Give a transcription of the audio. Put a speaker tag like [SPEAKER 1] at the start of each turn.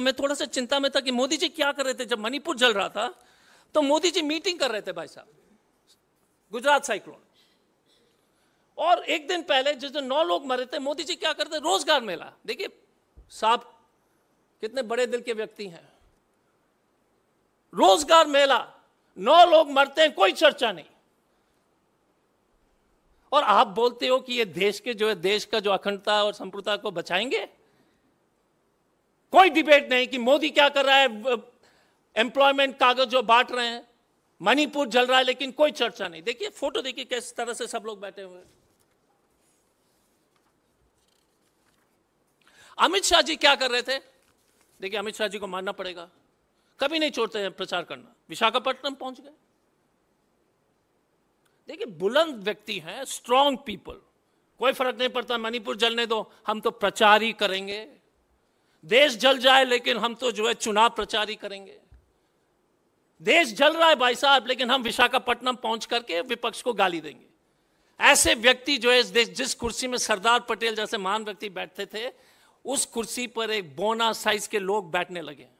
[SPEAKER 1] तो मैं थोड़ा सा चिंता में था कि मोदी जी क्या कर रहे थे जब मणिपुर जल रहा था तो मोदी जी मीटिंग कर रहे थे भाई साहब गुजरात साइक्लोन और एक दिन पहले जिस दिन नौ लोग मरे थे मोदी जी क्या करते रोजगार मेला देखिए साहब कितने बड़े दिल के व्यक्ति हैं रोजगार मेला नौ लोग मरते हैं कोई चर्चा नहीं और आप बोलते हो कि ये देश के जो है देश का जो अखंडता और संप्रता को बचाएंगे कोई डिबेट नहीं कि मोदी क्या कर रहा है एम्प्लॉयमेंट कागज जो बांट रहे हैं मणिपुर जल रहा है लेकिन कोई चर्चा नहीं देखिए फोटो देखिए किस तरह से सब लोग बैठे हुए अमित शाह जी क्या कर रहे थे देखिए अमित शाह जी को मानना पड़ेगा कभी नहीं छोड़ते हैं प्रचार करना विशाखापट्टनम पहुंच गए देखिए बुलंद व्यक्ति हैं स्ट्रांग पीपल कोई फर्क नहीं पड़ता मणिपुर जलने दो हम तो प्रचार ही करेंगे देश जल जाए लेकिन हम तो जो है चुनाव प्रचार ही करेंगे देश जल रहा है भाई साहब लेकिन हम विशाखापट्टनम पहुंच करके विपक्ष को गाली देंगे ऐसे व्यक्ति जो है देश जिस कुर्सी में सरदार पटेल जैसे महान व्यक्ति बैठते थे उस कुर्सी पर एक बोना साइज के लोग बैठने लगे हैं